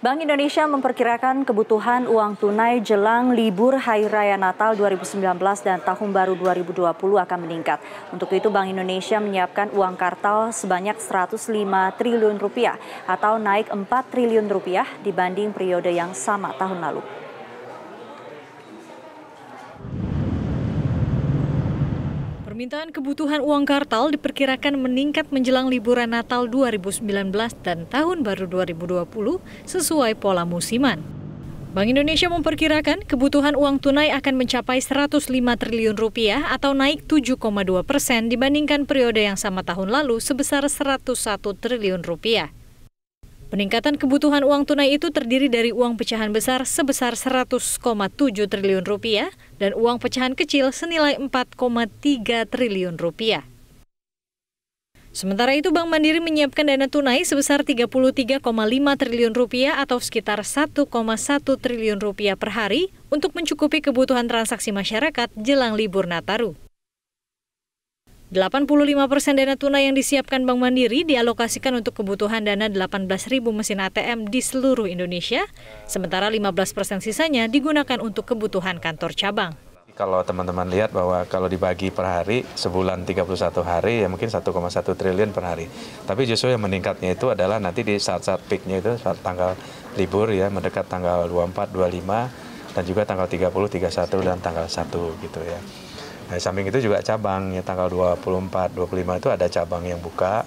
Bank Indonesia memperkirakan kebutuhan uang tunai jelang libur Hari Raya Natal 2019 dan Tahun Baru 2020 akan meningkat. Untuk itu Bank Indonesia menyiapkan uang kartal sebanyak 105 triliun rupiah atau naik 4 triliun rupiah dibanding periode yang sama tahun lalu. Permintaan kebutuhan uang kartal diperkirakan meningkat menjelang liburan Natal 2019 dan Tahun Baru 2020 sesuai pola musiman. Bank Indonesia memperkirakan kebutuhan uang tunai akan mencapai 105 triliun rupiah atau naik 7,2 persen dibandingkan periode yang sama tahun lalu sebesar 101 triliun rupiah. Peningkatan kebutuhan uang tunai itu terdiri dari uang pecahan besar sebesar 100,7 triliun rupiah dan uang pecahan kecil senilai 4,3 triliun rupiah. Sementara itu Bank Mandiri menyiapkan dana tunai sebesar 33,5 triliun rupiah atau sekitar 1,1 triliun rupiah per hari untuk mencukupi kebutuhan transaksi masyarakat jelang libur Nataru. 85% dana tunai yang disiapkan Bank Mandiri dialokasikan untuk kebutuhan dana 18.000 mesin ATM di seluruh Indonesia, sementara 15% sisanya digunakan untuk kebutuhan kantor cabang. Kalau teman-teman lihat bahwa kalau dibagi per hari, sebulan 31 hari ya mungkin 1,1 triliun per hari. Tapi justru yang meningkatnya itu adalah nanti di saat-saat peaknya itu saat tanggal libur ya, mendekat tanggal 24, 25, dan juga tanggal 30, 31, dan tanggal 1 gitu ya. Nah, samping itu juga cabang ya tanggal 24, 25 itu ada cabang yang buka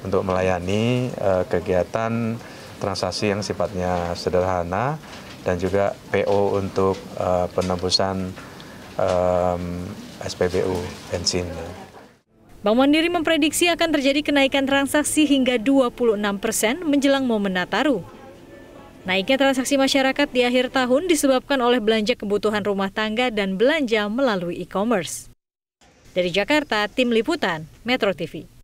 untuk melayani uh, kegiatan transaksi yang sifatnya sederhana dan juga PO untuk uh, eh, penebusan um, SPBU bensin. Bank Mandiri memprediksi akan terjadi kenaikan transaksi hingga 26 persen menjelang momen Nataru. Naiknya transaksi masyarakat di akhir tahun disebabkan oleh belanja kebutuhan rumah tangga dan belanja melalui e-commerce. Dari Jakarta, Tim Liputan, Metro TV.